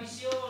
visión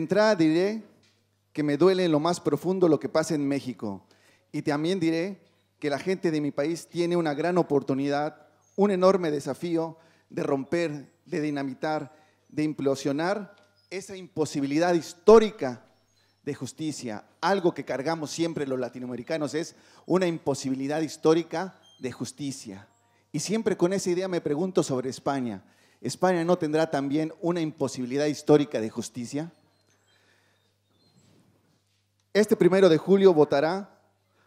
entrada diré que me duele en lo más profundo lo que pasa en México y también diré que la gente de mi país tiene una gran oportunidad, un enorme desafío de romper, de dinamitar, de implosionar esa imposibilidad histórica de justicia. Algo que cargamos siempre los latinoamericanos es una imposibilidad histórica de justicia. Y siempre con esa idea me pregunto sobre España. ¿España no tendrá también una imposibilidad histórica de justicia? Este primero de julio votará,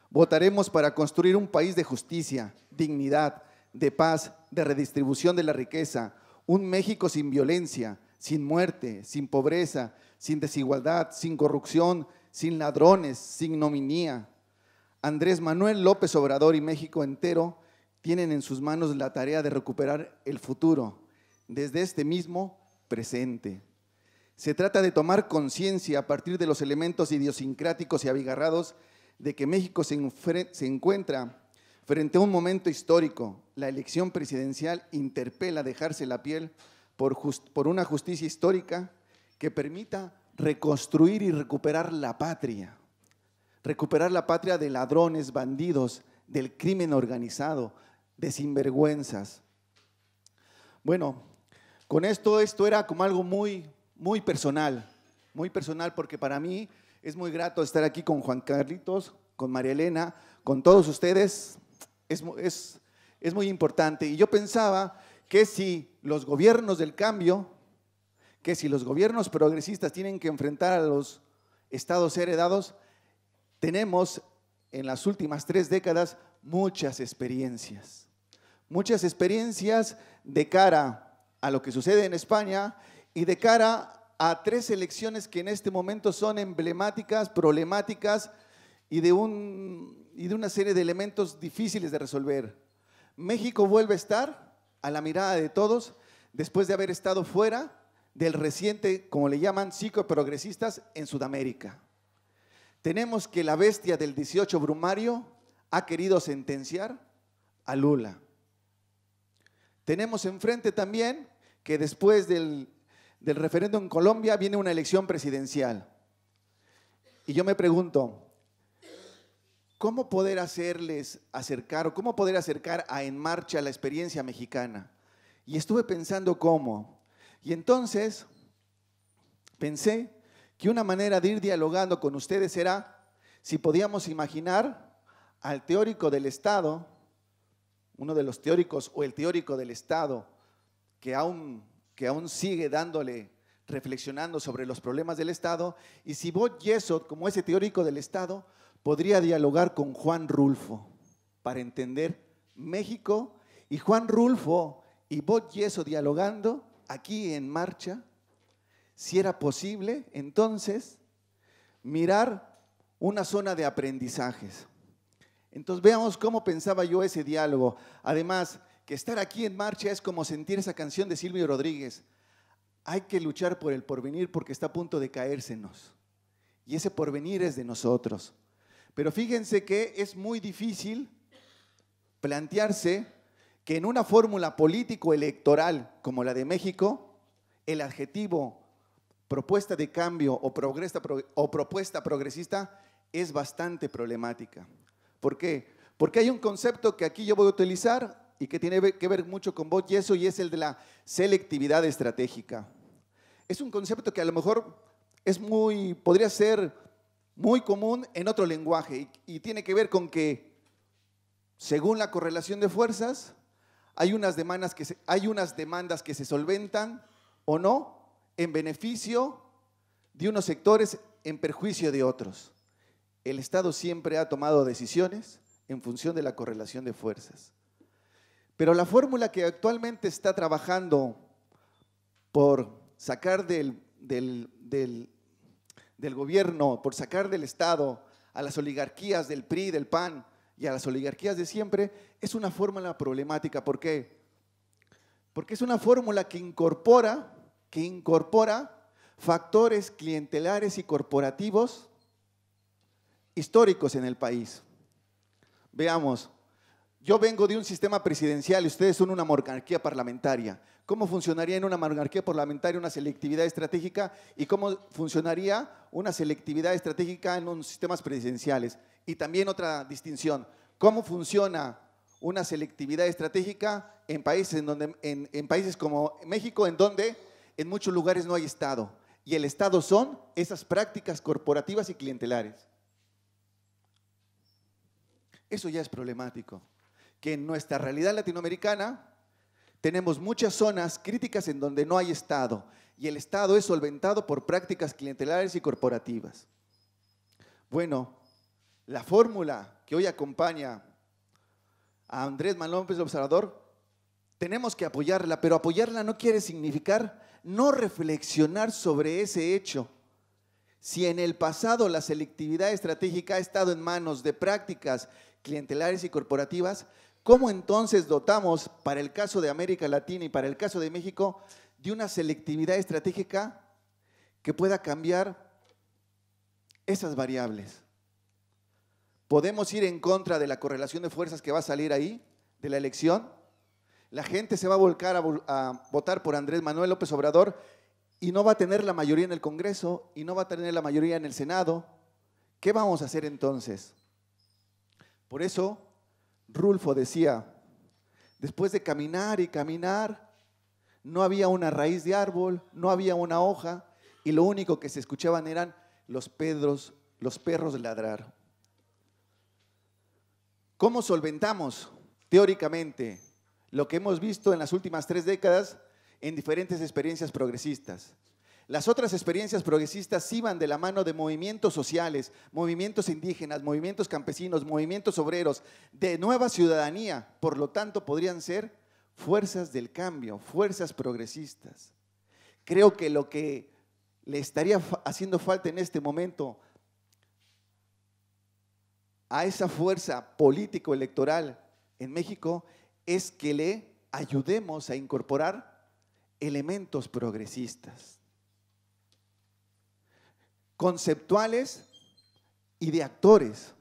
votaremos para construir un país de justicia, dignidad, de paz, de redistribución de la riqueza, un México sin violencia, sin muerte, sin pobreza, sin desigualdad, sin corrupción, sin ladrones, sin nominía. Andrés Manuel López Obrador y México entero tienen en sus manos la tarea de recuperar el futuro desde este mismo presente. Se trata de tomar conciencia a partir de los elementos idiosincráticos y abigarrados de que México se, encuentra frente a un momento histórico. La elección presidencial interpela dejarse la piel por una justicia histórica que permita reconstruir y recuperar la patria. Recuperar la patria de ladrones, bandidos, del crimen organizado, de sinvergüenzas. Bueno, con esto esto era como algo muy muy personal, muy personal porque para mí es muy grato estar aquí con Juan Carlitos, con María Elena, con todos ustedes. Es, es, es muy importante. Y yo pensaba que si los gobiernos del cambio, que si los gobiernos progresistas tienen que enfrentar a los estados heredados, tenemos en las últimas tres décadas muchas experiencias. Muchas experiencias de cara a lo que sucede en España y de cara a tres elecciones que en este momento son emblemáticas, problemáticas y de, un, y de una serie de elementos difíciles de resolver. México vuelve a estar a la mirada de todos después de haber estado fuera del reciente, como le llaman, progresistas en Sudamérica. Tenemos que la bestia del 18 Brumario ha querido sentenciar a Lula. Tenemos enfrente también que después del del referendo en Colombia viene una elección presidencial. Y yo me pregunto, ¿cómo poder hacerles acercar o cómo poder acercar a En Marcha la experiencia mexicana? Y estuve pensando cómo. Y entonces pensé que una manera de ir dialogando con ustedes era si podíamos imaginar al teórico del Estado, uno de los teóricos o el teórico del Estado, que aún que aún sigue dándole, reflexionando sobre los problemas del Estado, y si Bob Yeso, como ese teórico del Estado, podría dialogar con Juan Rulfo para entender México, y Juan Rulfo y Bob Yeso dialogando aquí en marcha, si era posible, entonces, mirar una zona de aprendizajes. Entonces veamos cómo pensaba yo ese diálogo. Además, que estar aquí en marcha es como sentir esa canción de Silvio Rodríguez. Hay que luchar por el porvenir porque está a punto de caerse nos. Y ese porvenir es de nosotros. Pero fíjense que es muy difícil plantearse que en una fórmula político-electoral como la de México, el adjetivo propuesta de cambio o, progresa, o propuesta progresista es bastante problemática. ¿Por qué? Porque hay un concepto que aquí yo voy a utilizar, y que tiene que ver mucho con y eso, y es el de la selectividad estratégica. Es un concepto que a lo mejor es muy, podría ser muy común en otro lenguaje y, tiene que ver con que según la correlación de fuerzas hay unas demandas hay unas demandas que se solventan o no en beneficio de unos sectores en perjuicio de otros. El Estado siempre ha tomado decisiones en función de la correlación de fuerzas. Pero la fórmula que actualmente está trabajando por sacar del, gobierno, por sacar del Estado a las oligarquías del PRI, del PAN y a las oligarquías de siempre, es una fórmula problemática. ¿Por qué? Porque es una fórmula que incorpora, que incorpora factores clientelares y corporativos históricos en el país. Veamos, yo vengo de un sistema presidencial y ustedes son una monarquía parlamentaria. ¿Cómo funcionaría en una monarquía parlamentaria una selectividad estratégica y cómo funcionaría una selectividad estratégica en unos sistemas presidenciales? Y también otra distinción, ¿cómo funciona una selectividad estratégica en países, donde, en países como México, en donde en muchos lugares no hay Estado? Y el Estado son esas prácticas corporativas y clientelares. Eso ya es problemático que en nuestra realidad latinoamericana tenemos muchas zonas críticas en donde no hay Estado y el Estado es solventado por prácticas clientelares y corporativas. Bueno, la fórmula que hoy acompaña a Andrés Manlópez Observador, tenemos que apoyarla, pero apoyarla no quiere significar no reflexionar sobre ese hecho. Si en el pasado la selectividad estratégica ha estado en manos de prácticas clientelares y corporativas, ¿cómo entonces dotamos para el caso de América Latina y para el caso de México de una selectividad estratégica que pueda cambiar esas variables? ¿Podemos ir en contra de la correlación de fuerzas que va a salir ahí, de la elección? La gente se va a volcar a, a, votar por Andrés Manuel López Obrador y no va a tener la mayoría en el Congreso y no va a tener la mayoría en el Senado. ¿Qué vamos a hacer entonces? Por eso Rulfo decía, después de caminar y caminar, no había una raíz de árbol, no había una hoja, y lo único que se escuchaban eran los, pedros, los perros ladrar. ¿Cómo solventamos teóricamente lo que hemos visto en las últimas tres décadas en diferentes experiencias progresistas? Las otras experiencias progresistas iban de la mano de movimientos sociales, movimientos indígenas, movimientos campesinos, movimientos obreros, de nueva ciudadanía, por lo tanto podrían ser fuerzas del cambio, fuerzas progresistas. Creo que lo que le estaría haciendo falta en este momento a esa fuerza político-electoral en México es que le ayudemos a incorporar elementos progresistas conceptuales y de actores.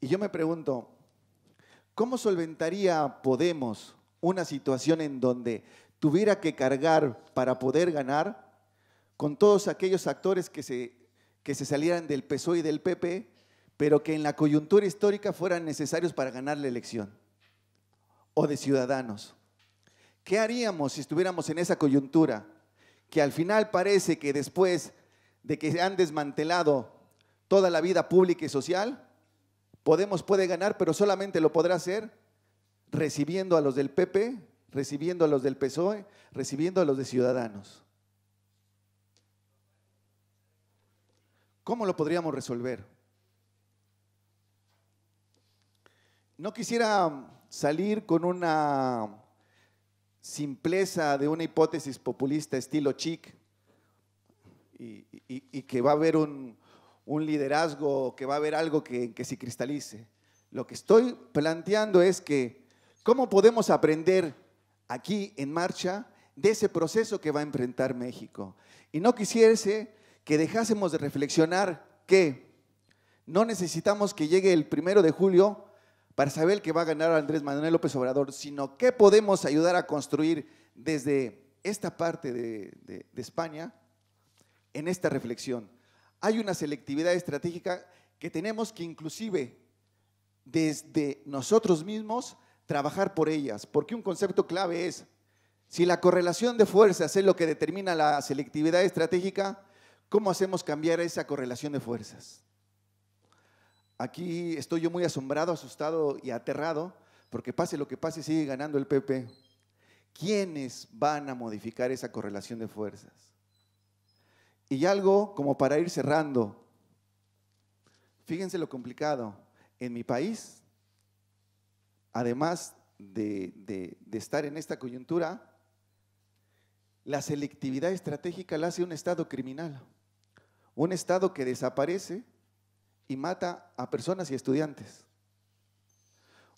Y yo me pregunto, ¿cómo solventaría Podemos una situación en donde tuviera que cargar para poder ganar con todos aquellos actores que se, que se salieran del PSOE y del PP, pero que en la coyuntura histórica fueran necesarios para ganar la elección? O de ciudadanos. ¿Qué haríamos si estuviéramos en esa coyuntura? Que al final parece que después de que se han desmantelado toda la vida pública y social. Podemos puede ganar, pero solamente lo podrá hacer recibiendo a los del PP, recibiendo a los del PSOE, recibiendo a los de Ciudadanos. ¿Cómo lo podríamos resolver? No quisiera salir con una simpleza de una hipótesis populista estilo chic, y, que va a haber un, liderazgo, que va a haber algo que, se cristalice. Lo que estoy planteando es que cómo podemos aprender aquí en marcha de ese proceso que va a enfrentar México. Y no quisiese que dejásemos de reflexionar que no necesitamos que llegue el primero de julio para saber que va a ganar Andrés Manuel López Obrador, sino que podemos ayudar a construir desde esta parte de España en esta reflexión. Hay una selectividad estratégica que tenemos que inclusive desde nosotros mismos trabajar por ellas, porque un concepto clave es, si la correlación de fuerzas es lo que determina la selectividad estratégica, ¿cómo hacemos cambiar esa correlación de fuerzas? Aquí estoy yo muy asombrado, asustado y aterrado, porque pase lo que pase, sigue ganando el PP. ¿Quiénes van a modificar esa correlación de fuerzas? Y algo como para ir cerrando. Fíjense lo complicado. En mi país, además de, estar en esta coyuntura, la selectividad estratégica la hace un Estado criminal, un Estado que desaparece y mata a personas y estudiantes,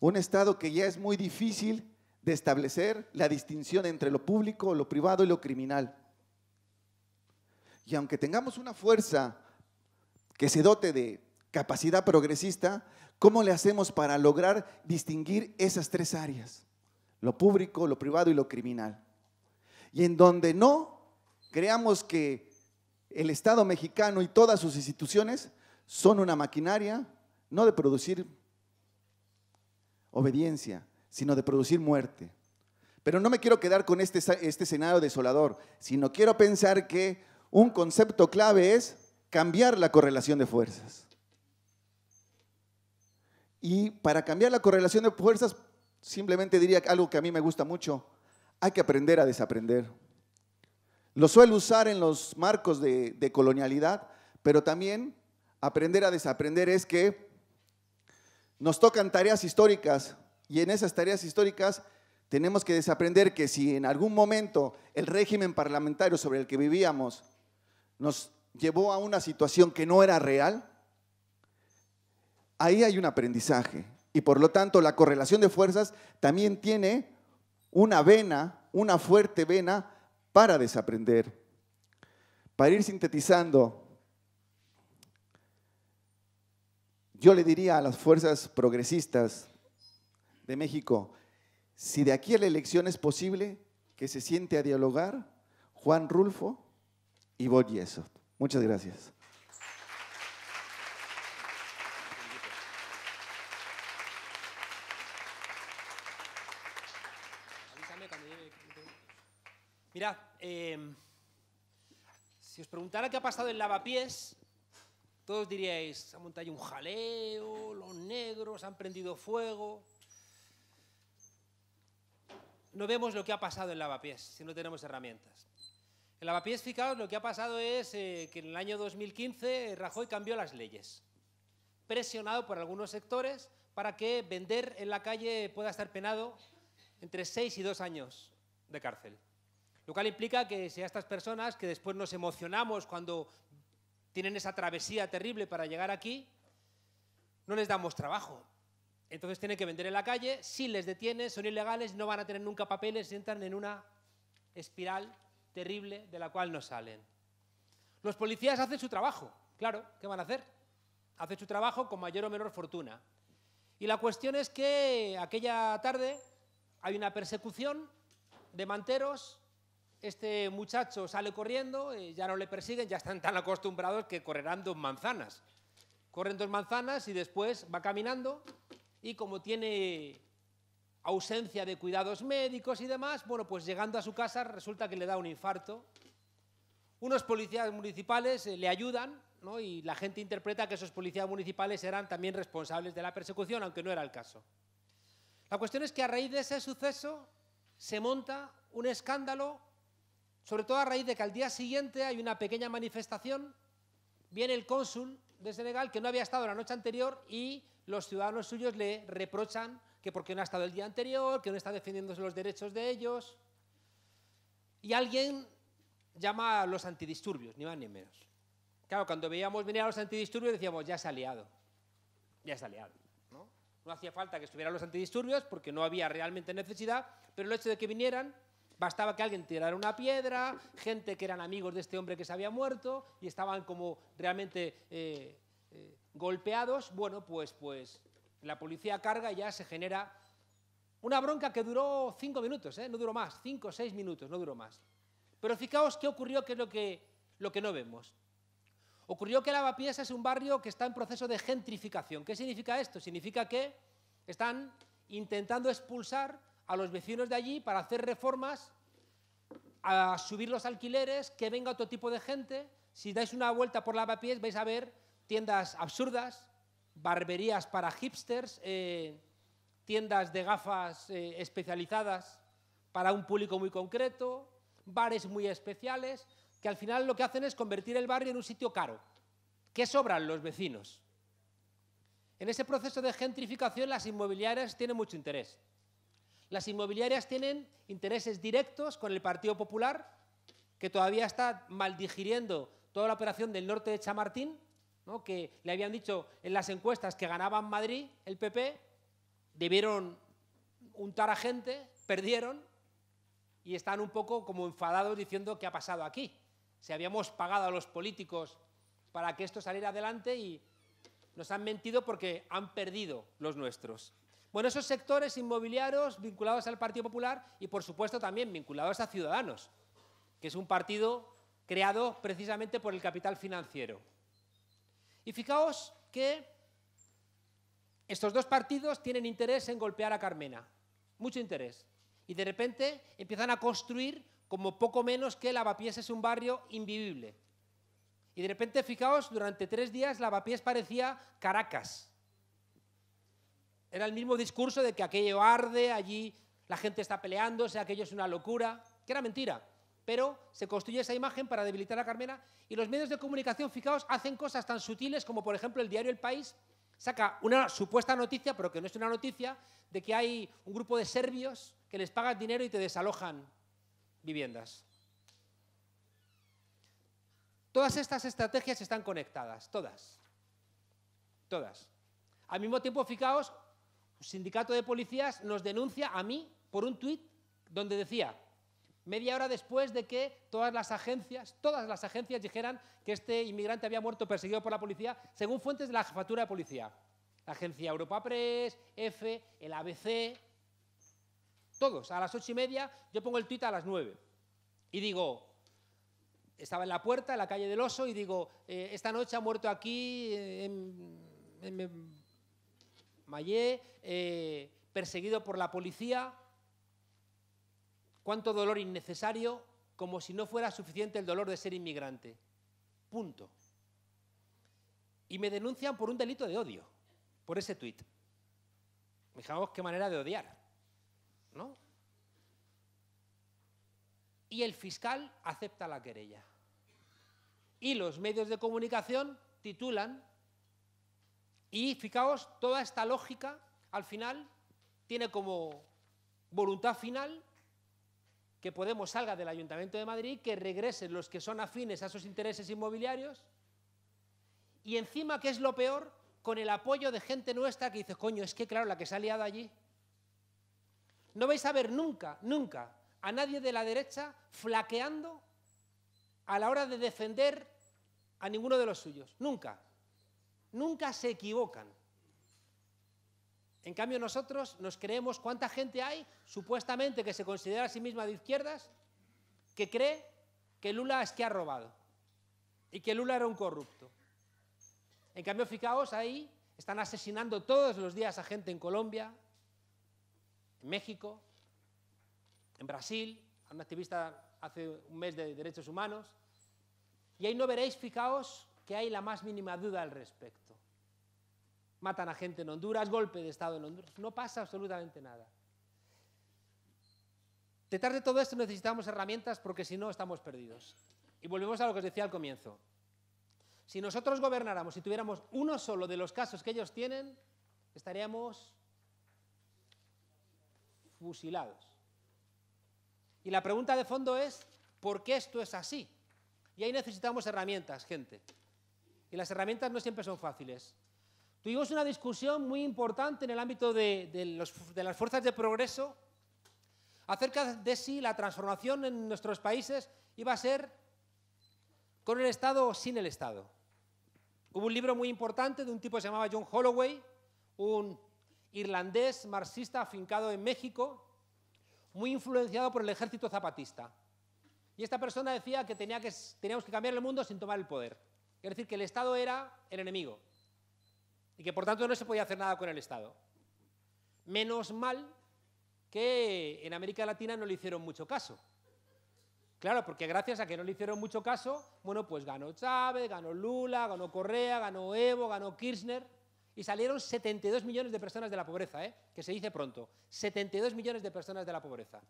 un Estado que ya es muy difícil de establecer la distinción entre lo público, lo privado y lo criminal. Y aunque tengamos una fuerza que se dote de capacidad progresista, ¿cómo le hacemos para lograr distinguir esas tres áreas? Lo público, lo privado y lo criminal. Y en donde no creamos que el Estado mexicano y todas sus instituciones son una maquinaria no de producir obediencia, sino de producir muerte. Pero no me quiero quedar con este, este escenario desolador, sino quiero pensar que un concepto clave es cambiar la correlación de fuerzas. Y para cambiar la correlación de fuerzas, simplemente diría algo que a mí me gusta mucho, hay que aprender a desaprender. Lo suelo usar en los marcos de, de colonialidad, pero también aprender a desaprender es que nos tocan tareas históricas y en esas tareas históricas tenemos que desaprender que si en algún momento el régimen parlamentario sobre el que vivíamos nos llevó a una situación que no era real, ahí hay un aprendizaje. Y por lo tanto, la correlación de fuerzas también tiene una vena, una fuerte vena para desaprender. Para ir sintetizando, yo le diría a las fuerzas progresistas de México, si de aquí a la elección es posible que se siente a dialogar Juan Rulfo y y eso. Muchas gracias. Mira, em, si os preguntara qué ha pasado en Lavapiés, todos diríais, ha montado un jaleo, los negros han prendido fuego. No vemos lo que ha pasado en Lavapiés si no tenemos herramientas. El lavapiés, fijaos, lo que ha pasado es eh, que en el año 2015 eh, Rajoy cambió las leyes, presionado por algunos sectores para que vender en la calle pueda estar penado entre seis y dos años de cárcel. Lo cual implica que si a estas personas, que después nos emocionamos cuando tienen esa travesía terrible para llegar aquí, no les damos trabajo. Entonces tienen que vender en la calle, si les detienen, son ilegales, no van a tener nunca papeles entran en una espiral terrible de la cual no salen. Los policías hacen su trabajo, claro, ¿qué van a hacer? Hacen su trabajo con mayor o menor fortuna. Y la cuestión es que aquella tarde hay una persecución de manteros, este muchacho sale corriendo, eh, ya no le persiguen, ya están tan acostumbrados que correrán dos manzanas. Corren dos manzanas y después va caminando y como tiene ausencia de cuidados médicos y demás, bueno, pues llegando a su casa resulta que le da un infarto. Unos policías municipales eh, le ayudan y la gente interpreta que esos policías municipales eran también responsables de la persecución, aunque no era el caso. La cuestión es que a raíz de ese suceso se monta un escándalo, sobre todo a raíz de que al día siguiente hay una pequeña manifestación, viene el cónsul de Senegal que no había estado la noche anterior y los ciudadanos suyos le reprochan que porque no ha estado el día anterior, que no está defendiéndose los derechos de ellos. Y alguien llama a los antidisturbios, ni más ni menos. Claro, cuando veíamos venir a los antidisturbios decíamos, ya se ha liado, ya se ha liado. ¿no? hacía falta que estuvieran los antidisturbios porque no había realmente necesidad, pero el hecho de que vinieran Bastaba que alguien tirara una piedra, gente que eran amigos de este hombre que se había muerto y estaban como realmente eh, eh, golpeados, bueno, pues, pues la policía carga y ya se genera una bronca que duró cinco minutos, ¿eh? no duró más, cinco o seis minutos, no duró más. Pero fijaos qué ocurrió, que es lo que, lo que no vemos. Ocurrió que Lavapiés es un barrio que está en proceso de gentrificación. ¿Qué significa esto? Significa que están intentando expulsar a los vecinos de allí para hacer reformas, a subir los alquileres, que venga otro tipo de gente. Si dais una vuelta por Lavapiés vais a ver tiendas absurdas, barberías para hipsters, eh, tiendas de gafas eh, especializadas para un público muy concreto, bares muy especiales, que al final lo que hacen es convertir el barrio en un sitio caro, que sobran los vecinos. En ese proceso de gentrificación las inmobiliarias tienen mucho interés. Las inmobiliarias tienen intereses directos con el Partido Popular, que todavía está maldigiriendo toda la operación del norte de Chamartín, que le habían dicho en las encuestas que ganaban Madrid, el PP, debieron untar a gente, perdieron y están un poco como enfadados diciendo qué ha pasado aquí. Se habíamos pagado a los políticos para que esto saliera adelante y nos han mentido porque han perdido los nuestros. Bueno, esos sectores inmobiliarios vinculados al Partido Popular y, por supuesto, también vinculados a Ciudadanos, que es un partido creado precisamente por el capital financiero. Y fijaos que estos dos partidos tienen interés en golpear a Carmena, mucho interés. Y de repente empiezan a construir como poco menos que Lavapiés es un barrio invivible. Y de repente, fijaos, durante tres días Lavapiés parecía Caracas. Era el mismo discurso de que aquello arde, allí la gente está peleándose, aquello es una locura, que era mentira pero se construye esa imagen para debilitar a Carmena y los medios de comunicación, fijaos, hacen cosas tan sutiles como por ejemplo el diario El País saca una supuesta noticia, pero que no es una noticia, de que hay un grupo de serbios que les pagan dinero y te desalojan viviendas. Todas estas estrategias están conectadas, todas. Todas. Al mismo tiempo, fijaos, un sindicato de policías nos denuncia a mí por un tuit donde decía, media hora después de que todas las agencias, todas las agencias dijeran que este inmigrante había muerto perseguido por la policía, según fuentes de la jefatura de policía. La agencia Europa Press, EFE, el ABC, todos. A las ocho y media yo pongo el tuit a las nueve. Y digo, estaba en la puerta, en la calle del Oso, y digo, eh, esta noche ha muerto aquí eh, en, Mayé, eh, perseguido por la policía, cuánto dolor innecesario, como si no fuera suficiente el dolor de ser inmigrante. Punto. Y me denuncian por un delito de odio, por ese tuit. Fijaos qué manera de odiar, ¿no? Y el fiscal acepta la querella. Y los medios de comunicación titulan, y fijaos, toda esta lógica al final tiene como voluntad final que Podemos salga del Ayuntamiento de Madrid, que regresen los que son afines a sus intereses inmobiliarios y encima, que es lo peor, con el apoyo de gente nuestra que dice, coño, es que claro, la que se ha liado allí. No vais a ver nunca, nunca a nadie de la derecha flaqueando a la hora de defender a ninguno de los suyos. Nunca. Nunca se equivocan. En cambio nosotros nos creemos cuánta gente hay supuestamente que se considera a sí misma de izquierdas que cree que Lula es que ha robado y que Lula era un corrupto. En cambio, fijaos, ahí están asesinando todos los días a gente en Colombia, en México, en Brasil, a un activista hace un mes de derechos humanos, y ahí no veréis, fijaos, que hay la más mínima duda al respecto. Matan a gente en Honduras, golpe de Estado en Honduras. No pasa absolutamente nada. Detrás de todo esto necesitamos herramientas porque si no estamos perdidos. Y volvemos a lo que os decía al comienzo. Si nosotros gobernáramos y tuviéramos uno solo de los casos que ellos tienen, estaríamos fusilados. Y la pregunta de fondo es, ¿por qué esto es así? Y ahí necesitamos herramientas, gente. Y las herramientas no siempre son fáciles. Tuvimos una discusión muy importante en el ámbito de, las fuerzas de progreso acerca de si la transformación en nuestros países iba a ser con el Estado o sin el Estado. Hubo un libro muy importante de un tipo que se llamaba John Holloway, un irlandés marxista afincado en México, muy influenciado por el ejército zapatista. Y esta persona decía que, que teníamos que cambiar el mundo sin tomar el poder. Es decir, que el Estado era el enemigo y que por tanto no se podía hacer nada con el Estado. Menos mal que en América Latina no le hicieron mucho caso. Claro, porque gracias a que no le hicieron mucho caso, bueno, pues ganó Chávez, ganó Lula, ganó Correa, ganó Evo, ganó Kirchner, y salieron 72 millones de personas de la pobreza, ¿eh? que se dice pronto, 72 millones de personas de la pobreza.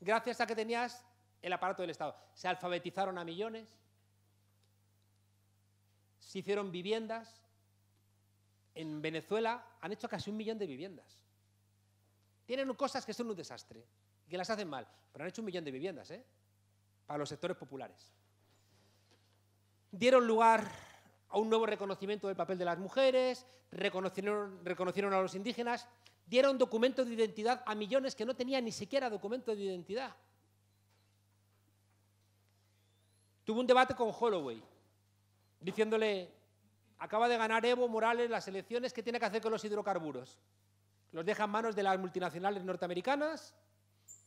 Gracias a que tenías el aparato del Estado. Se alfabetizaron a millones, se hicieron viviendas, en Venezuela han hecho casi un millón de viviendas. Tienen cosas que son un desastre, que las hacen mal, pero han hecho un millón de viviendas, ¿eh? Para los sectores populares. Dieron lugar a un nuevo reconocimiento del papel de las mujeres, reconocieron, reconocieron a los indígenas, dieron documentos de identidad a millones que no tenían ni siquiera documento de identidad. Tuve un debate con Holloway, diciéndole Acaba de ganar Evo Morales las elecciones. ¿Qué tiene que hacer con los hidrocarburos? Los deja en manos de las multinacionales norteamericanas,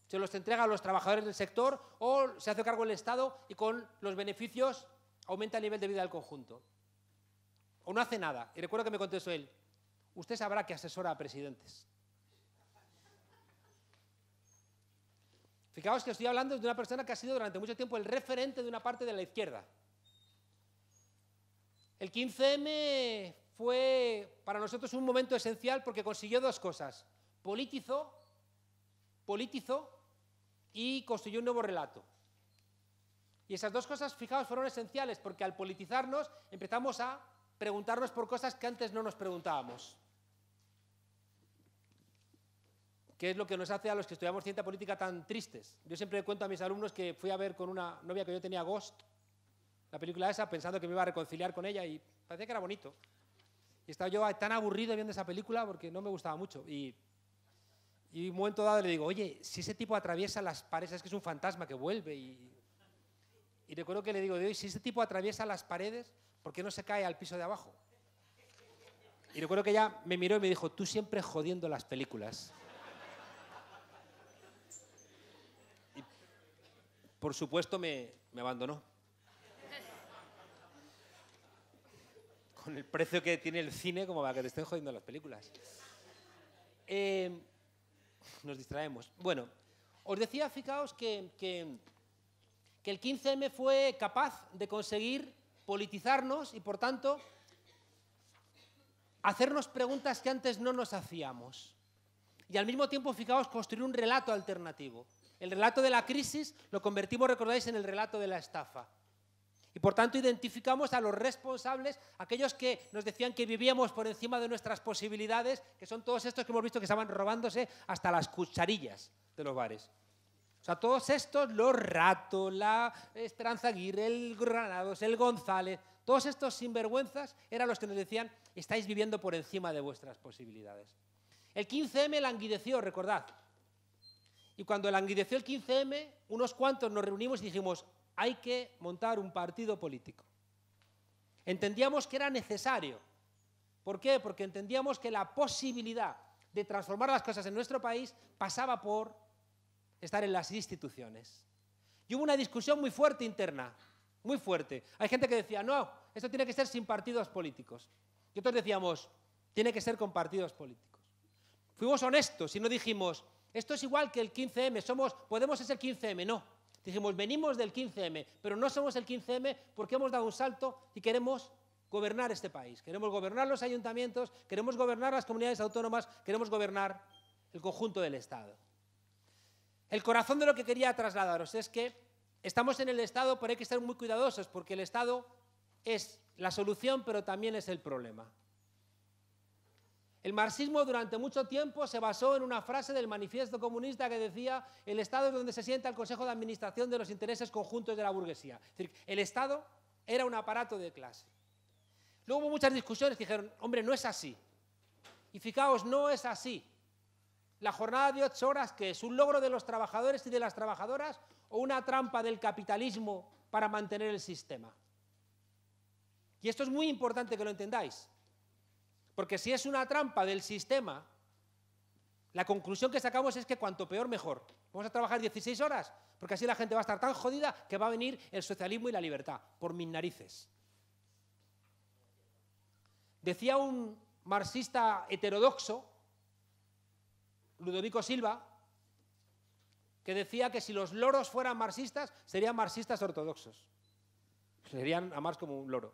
se los entrega a los trabajadores del sector o se hace cargo el Estado y con los beneficios aumenta el nivel de vida del conjunto. O no hace nada. Y recuerdo que me contestó él, usted sabrá que asesora a presidentes. Fijaos que estoy hablando de una persona que ha sido durante mucho tiempo el referente de una parte de la izquierda. El 15M fue para nosotros un momento esencial porque consiguió dos cosas. Politizó, politizó y construyó un nuevo relato. Y esas dos cosas, fijaos, fueron esenciales porque al politizarnos empezamos a preguntarnos por cosas que antes no nos preguntábamos. ¿Qué es lo que nos hace a los que estudiamos ciencia política tan tristes. Yo siempre cuento a mis alumnos que fui a ver con una novia que yo tenía Ghost la película esa pensando que me iba a reconciliar con ella y parecía que era bonito. Y estaba yo tan aburrido viendo esa película porque no me gustaba mucho. Y, un momento dado le digo, oye, si ese tipo atraviesa las paredes, es que es un fantasma que vuelve. Y, recuerdo que le digo, si ese tipo atraviesa las paredes, ¿por qué no se cae al piso de abajo? Y recuerdo que ella me miró y me dijo, tú siempre jodiendo las películas. por supuesto me abandonó. con el precio que tiene el cine como para que te estén jodiendo las películas. Eh, nos distraemos. Bueno, os decía, fijaos, que, que, que, el 15M fue capaz de conseguir politizarnos y, por tanto, hacernos preguntas que antes no nos hacíamos. Y al mismo tiempo, fijaos, construir un relato alternativo. El relato de la crisis lo convertimos, recordáis, en el relato de la estafa. Y por tanto identificamos a los responsables, aquellos que nos decían que vivíamos por encima de nuestras posibilidades, que son todos estos que hemos visto que estaban robándose hasta las cucharillas de los bares. O sea, todos estos, los Ratos, la Esperanza Aguirre, el Granados, el González, todos estos sinvergüenzas eran los que nos decían, estáis viviendo por encima de vuestras posibilidades. El 15M languideció, recordad. Y cuando languideció el 15M, unos cuantos nos reunimos y dijimos, hay que montar un partido político. Entendíamos que era necesario. ¿Por qué? Porque entendíamos que la posibilidad de transformar las cosas en nuestro país pasaba por estar en las instituciones. Y hubo una discusión muy fuerte interna, muy fuerte. Hay gente que decía, no, esto tiene que ser sin partidos políticos. Y otros decíamos, tiene que ser con partidos políticos. Fuimos honestos y no dijimos, esto es igual que el 15M, somos, Podemos ser el 15M, no. Dijimos, venimos del 15M, pero no somos el 15M porque hemos dado un salto y queremos gobernar este país. Queremos gobernar los ayuntamientos, queremos gobernar las comunidades autónomas, queremos gobernar el conjunto del Estado. El corazón de lo que quería trasladaros es que estamos en el Estado, pero hay que ser muy cuidadosos porque el Estado es la solución, pero también es el problema. El marxismo durante mucho tiempo se basó en una frase del manifiesto comunista que decía el Estado es donde se sienta el Consejo de Administración de los intereses conjuntos de la burguesía. Es decir, el Estado era un aparato de clase. Luego hubo muchas discusiones que dijeron, hombre, no es así. Y fijaos, no es así. La jornada de ocho horas, que es un logro de los trabajadores y de las trabajadoras, o una trampa del capitalismo para mantener el sistema. Y esto es muy importante que lo entendáis. Porque si es una trampa del sistema, la conclusión que sacamos es que cuanto peor, mejor. Vamos a trabajar 16 horas, porque así la gente va a estar tan jodida que va a venir el socialismo y la libertad, por mis narices. Decía un marxista heterodoxo, Ludovico Silva, que decía que si los loros fueran marxistas, serían marxistas ortodoxos. Serían a Marx como un loro.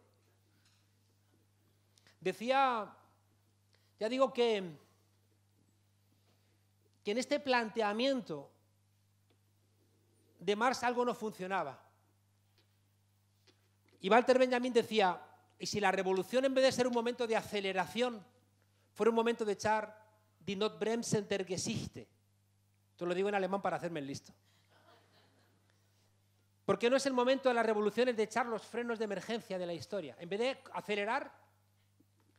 Decía ya digo que, en este planteamiento de Marx algo no funcionaba. Y Walter Benjamin decía, ¿y si la revolución en vez de ser un momento de aceleración, fuera un momento de echar die notbremsen, der Te lo digo en alemán para hacerme el listo. Porque no es el momento de las revoluciones de echar los frenos de emergencia de la historia. En vez de acelerar,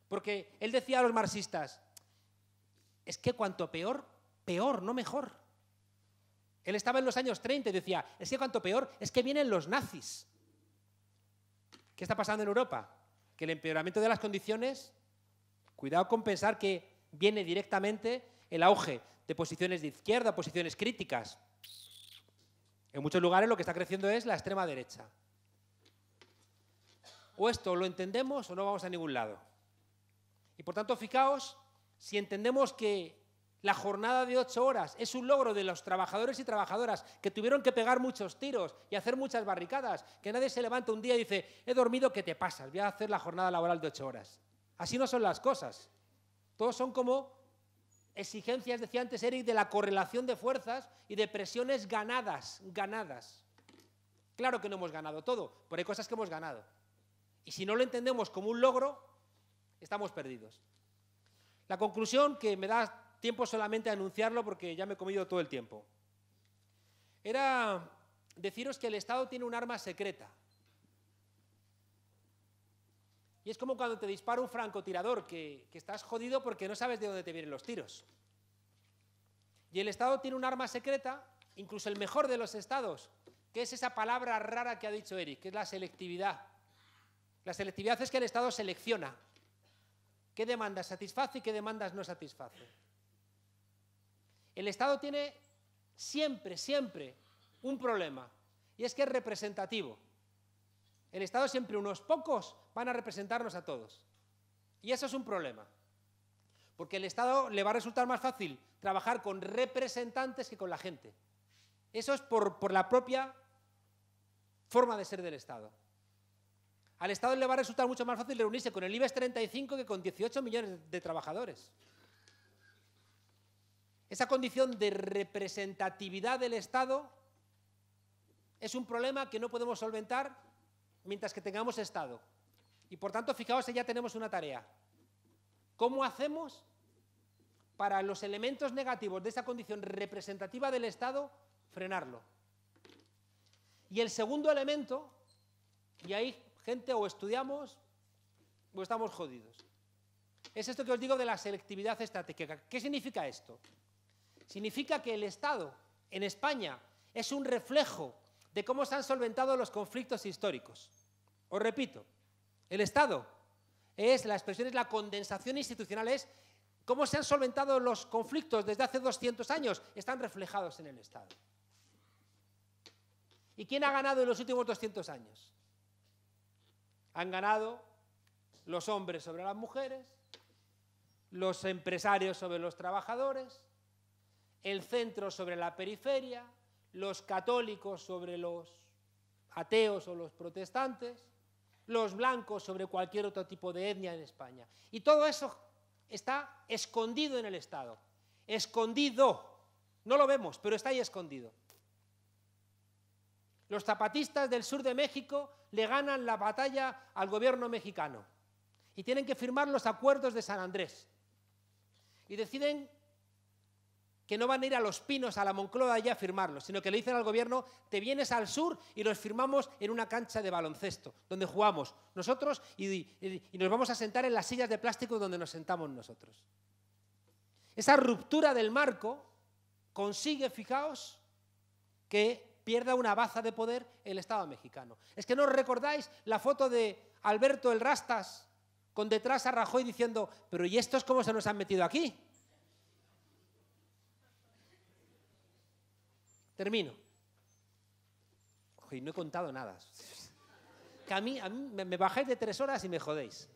porque él decía a los marxistas, es que cuanto peor, peor, no mejor. Él estaba en los años 30 y decía, es que cuanto peor, es que vienen los nazis. ¿Qué está pasando en Europa? Que el empeoramiento de las condiciones, cuidado con pensar que viene directamente el auge de posiciones de izquierda, posiciones críticas. En muchos lugares lo que está creciendo es la extrema derecha. O esto lo entendemos o no vamos a ningún lado. Y por tanto, fijaos, si entendemos que la jornada de ocho horas es un logro de los trabajadores y trabajadoras que tuvieron que pegar muchos tiros y hacer muchas barricadas, que nadie se levanta un día y dice, he dormido, ¿qué te pasa? Voy a hacer la jornada laboral de ocho horas. Así no son las cosas. Todos son como exigencias, decía antes Eric, de la correlación de fuerzas y de presiones ganadas, ganadas. Claro que no hemos ganado todo, pero hay cosas que hemos ganado. Y si no lo entendemos como un logro, estamos perdidos. La conclusión que me da tiempo solamente a anunciarlo porque ya me he comido todo el tiempo. Era deciros que el Estado tiene un arma secreta. Y es como cuando te dispara un francotirador, que, estás jodido porque no sabes de dónde te vienen los tiros. Y el Estado tiene un arma secreta, incluso el mejor de los Estados, que es esa palabra rara que ha dicho Eric, que es la selectividad. La selectividad es que el Estado selecciona ¿Qué demandas satisface y qué demandas no satisface? El Estado tiene siempre, siempre un problema, y es que es representativo. El Estado siempre unos pocos van a representarnos a todos. Y eso es un problema, porque al Estado le va a resultar más fácil trabajar con representantes que con la gente. Eso es por la propia forma de ser del Estado al Estado le va a resultar mucho más fácil reunirse con el IBEX 35 que con 18 millones de trabajadores. Esa condición de representatividad del Estado es un problema que no podemos solventar mientras que tengamos Estado. Y por tanto, fijaos, ya tenemos una tarea. ¿Cómo hacemos para los elementos negativos de esa condición representativa del Estado frenarlo? Y el segundo elemento, y ahí o estudiamos o estamos jodidos. Es esto que os digo de la selectividad estratégica. ¿Qué significa esto? Significa que el Estado en España es un reflejo de cómo se han solventado los conflictos históricos. Os repito, el Estado es, la expresión es la condensación institucional, es cómo se han solventado los conflictos desde hace 200 años, están reflejados en el Estado. ¿Y quién ha ganado en los últimos 200 años? Han ganado los hombres sobre las mujeres, los empresarios sobre los trabajadores, el centro sobre la periferia, los católicos sobre los ateos o los protestantes, los blancos sobre cualquier otro tipo de etnia en España. Y todo eso está escondido en el Estado, escondido. No lo vemos, pero está ahí escondido. Los zapatistas del sur de México le ganan la batalla al gobierno mexicano y tienen que firmar los acuerdos de San Andrés. Y deciden que no van a ir a los pinos, a la Moncloa allá a firmarlos, sino que le dicen al gobierno, te vienes al sur y los firmamos en una cancha de baloncesto, donde jugamos nosotros y, y nos vamos a sentar en las sillas de plástico donde nos sentamos nosotros. Esa ruptura del marco consigue, fijaos, que pierda una baza de poder el Estado mexicano. Es que no os recordáis la foto de Alberto el Rastas con detrás a Rajoy diciendo, pero ¿y esto es cómo se nos han metido aquí? Termino. Y no he contado nada. Que a mí, a mí me bajáis de tres horas y me jodéis.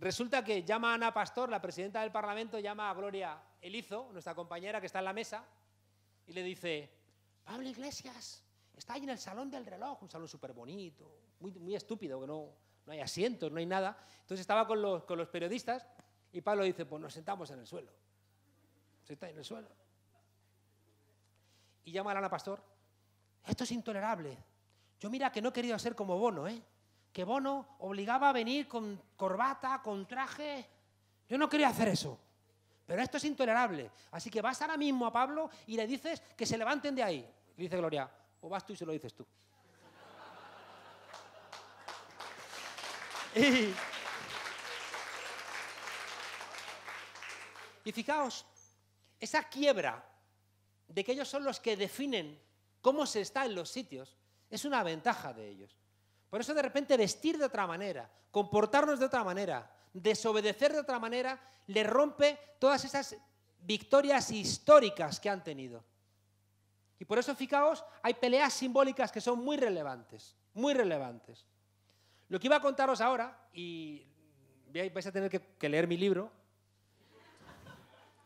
Resulta que llama a Ana Pastor, la presidenta del Parlamento, llama a Gloria Elizo, nuestra compañera que está en la mesa, y le dice, Pablo Iglesias, está ahí en el salón del reloj, un salón súper bonito, muy, muy, estúpido, que no, no hay asientos, no hay nada. Entonces estaba con los, periodistas y Pablo dice, pues nos sentamos en el suelo. Se está en el suelo. Y llama a Ana Pastor, esto es intolerable. Yo mira que no he querido ser como Bono, ¿eh? que Bono obligaba a venir con corbata, con traje. Yo no quería hacer eso. Pero esto es intolerable. Así que vas ahora mismo a Pablo y le dices que se levanten de ahí. dice Gloria, o vas tú y se lo dices tú. y, y fijaos, esa quiebra de que ellos son los que definen cómo se está en los sitios es una ventaja de ellos. Por eso de repente vestir de otra manera, comportarnos de otra manera, desobedecer de otra manera, le rompe todas esas victorias históricas que han tenido. Y por eso, fijaos, hay peleas simbólicas que son muy relevantes, muy relevantes. Lo que iba a contaros ahora, y vais a tener que, leer mi libro,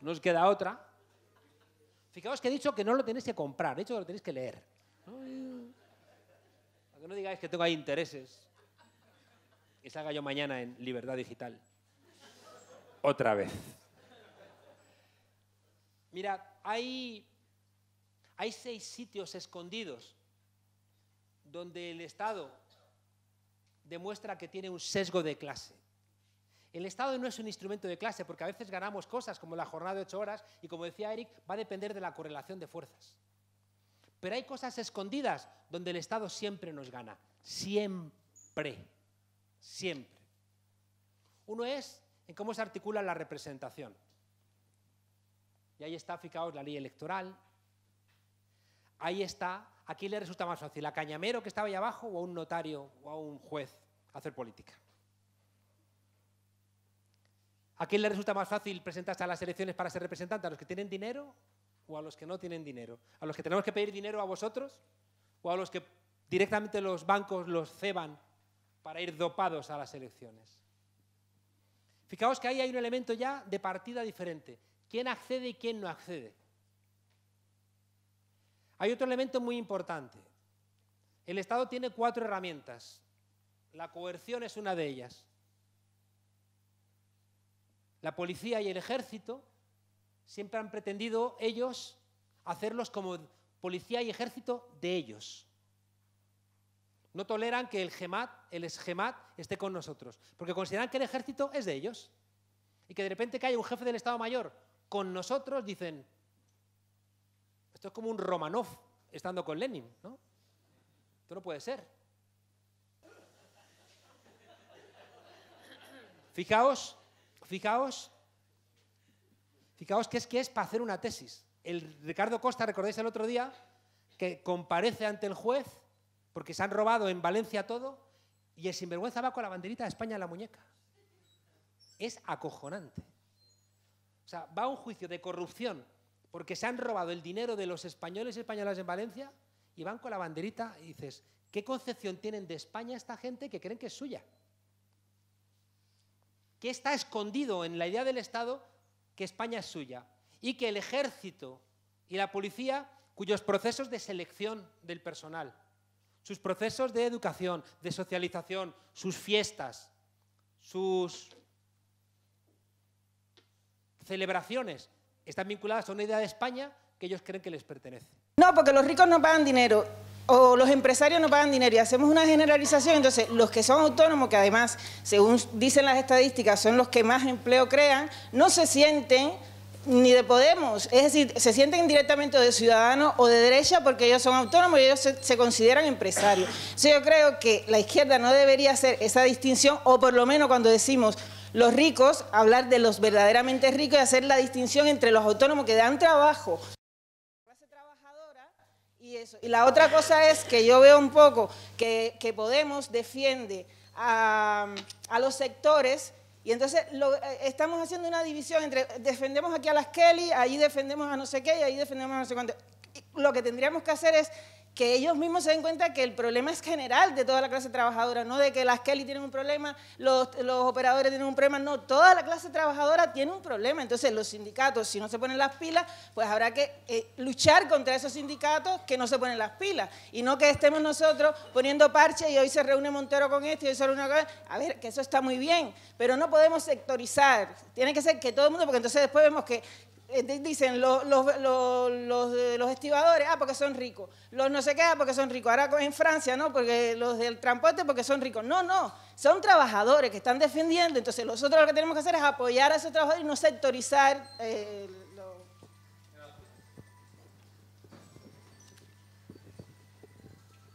no os queda otra. Fijaos que he dicho que no lo tenéis que comprar, he dicho lo tenéis que leer no digáis que tengo ahí intereses. que salga yo mañana en Libertad Digital. Otra vez. Mira, hay seis sitios escondidos donde el Estado demuestra que tiene un sesgo de clase. El Estado no es un instrumento de clase porque a veces ganamos cosas como la jornada de ocho horas y como decía Eric, va a depender de la correlación de fuerzas. Pero hay cosas escondidas donde el Estado siempre nos gana. Siempre. Siempre. Uno es en cómo se articula la representación. Y ahí está, fijaos, la ley electoral. Ahí está, ¿a quién le resulta más fácil a Cañamero que estaba ahí abajo o a un notario o a un juez hacer política. ¿A quién le resulta más fácil presentarse a las elecciones para ser representante? ¿A los que tienen dinero o a los que no tienen dinero? ¿A los que tenemos que pedir dinero a vosotros? ¿O a los que directamente los bancos los ceban para ir dopados a las elecciones? Fijaos que ahí hay un elemento ya de partida diferente. ¿Quién accede y quién no accede? Hay otro elemento muy importante. El Estado tiene cuatro herramientas. La coerción es una de ellas. La policía y el ejército Siempre han pretendido ellos hacerlos como policía y ejército de ellos. No toleran que el GEMAT, el esGEMAT, esté con nosotros, porque consideran que el ejército es de ellos. Y que de repente que haya un jefe del Estado Mayor con nosotros, dicen, esto es como un Romanov estando con Lenin, ¿no? Esto no puede ser. Fijaos, fijaos Fijaos que es que es para hacer una tesis. El Ricardo Costa, recordáis el otro día, que comparece ante el juez porque se han robado en Valencia todo y el sinvergüenza va con la banderita de España en la muñeca. Es acojonante. O sea, va a un juicio de corrupción porque se han robado el dinero de los españoles y españolas en Valencia y van con la banderita y dices, ¿qué concepción tienen de España esta gente que creen que es suya? ¿Qué está escondido en la idea del Estado que España es suya y que el ejército y la policía, cuyos procesos de selección del personal, sus procesos de educación, de socialización, sus fiestas, sus celebraciones están vinculadas a una idea de España que ellos creen que les pertenece. No, porque los ricos no pagan dinero o los empresarios no pagan dinero y hacemos una generalización, entonces los que son autónomos, que además, según dicen las estadísticas, son los que más empleo crean, no se sienten ni de Podemos, es decir, se sienten directamente de ciudadanos o de derecha porque ellos son autónomos y ellos se, se consideran empresarios. Entonces yo creo que la izquierda no debería hacer esa distinción, o por lo menos cuando decimos los ricos, hablar de los verdaderamente ricos y hacer la distinción entre los autónomos que dan trabajo. Y la otra cosa es que yo veo un poco que, Podemos defiende a, los sectores y entonces lo, eh, estamos haciendo una división entre defendemos aquí a las Kelly, ahí defendemos a no sé qué y ahí defendemos a no sé cuánto. lo que tendríamos que hacer es que ellos mismos se den cuenta que el problema es general de toda la clase trabajadora, no de que las Kelly tienen un problema, los, operadores tienen un problema, no, toda la clase trabajadora tiene un problema. Entonces los sindicatos, si no se ponen las pilas, pues habrá que eh, luchar contra esos sindicatos que no se ponen las pilas y no que estemos nosotros poniendo parches y hoy se reúne Montero con esto, y hoy se reúne con este. A ver, que eso está muy bien, pero no podemos sectorizar, tiene que ser que todo el mundo, porque entonces después vemos que eh, dicen los, los, eh, los, estibadores, ah, porque son ricos, los no sé qué, ah, porque son ricos, ahora en Francia, ¿no? Porque los del transporte, porque son ricos. No, no, son trabajadores que están defendiendo, entonces nosotros lo que tenemos que hacer es apoyar a esos trabajadores y no sectorizar.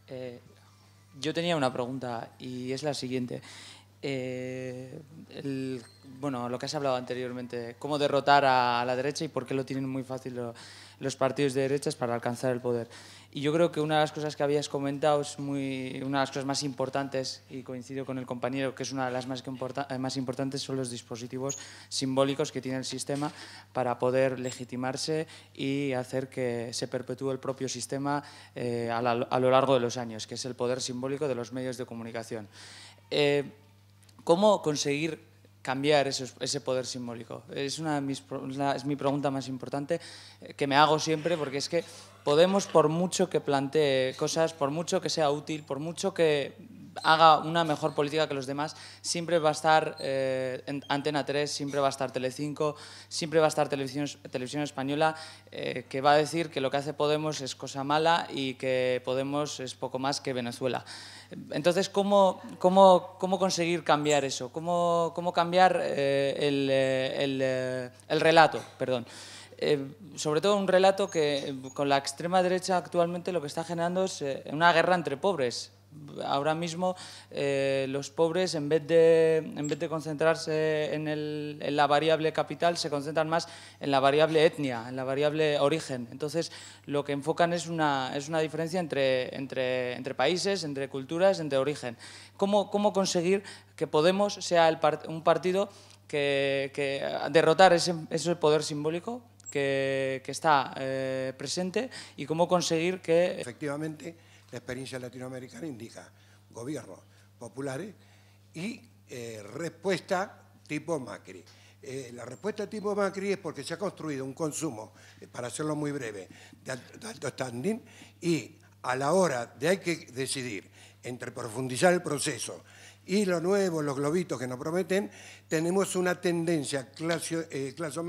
Eh, yo tenía una pregunta y es la siguiente. el bueno, lo que has hablado anteriormente, cómo derrotar a la derecha y por qué lo tienen muy fácil los partidos de derechas para alcanzar el poder. Y yo creo que una de las cosas que habías comentado es muy, una de las cosas más importantes, y coincido con el compañero, que es una de las más, eh, importantes, son los dispositivos simbólicos que tiene el sistema para poder legitimarse y hacer que se perpetúe el propio sistema eh, a, lo largo de los años, que es el poder simbólico de los medios de comunicación. Eh, ¿Cómo conseguir cambiar ese, poder simbólico? Es, una, es mi pregunta más importante eh, que me hago siempre porque es que Podemos, por mucho que plantee cosas, por mucho que sea útil, por mucho que haga una mejor política que los demás, siempre va a estar eh, Antena 3, siempre va a estar Telecinco, siempre va a estar Televisión, televisión Española, eh, que va a decir que lo que hace Podemos es cosa mala y que Podemos es poco más que Venezuela. Entonces, ¿cómo, conseguir cambiar eso? ¿Cómo, cambiar eh, el, relato? Perdón. sobre todo un relato que con la extrema derecha actualmente lo que está generando es una guerra entre pobres ahora mismo eh, los pobres, en vez de, en vez de concentrarse en, el, en, la variable capital, se concentran más en la variable etnia, en la variable origen. Entonces, lo que enfocan es una, es una diferencia entre, entre, entre países, entre culturas, entre origen. ¿Cómo, cómo conseguir que Podemos sea el un partido que, que derrotar ese, ese poder simbólico que, que está eh, presente y cómo conseguir que... Efectivamente la experiencia latinoamericana indica gobiernos populares y eh, respuesta tipo Macri. Eh, la respuesta tipo Macri es porque se ha construido un consumo, eh, para hacerlo muy breve, de de alto standing y a la hora de hay que decidir entre profundizar el proceso y lo nuevo, los globitos que nos prometen, tenemos una tendencia eh, clase,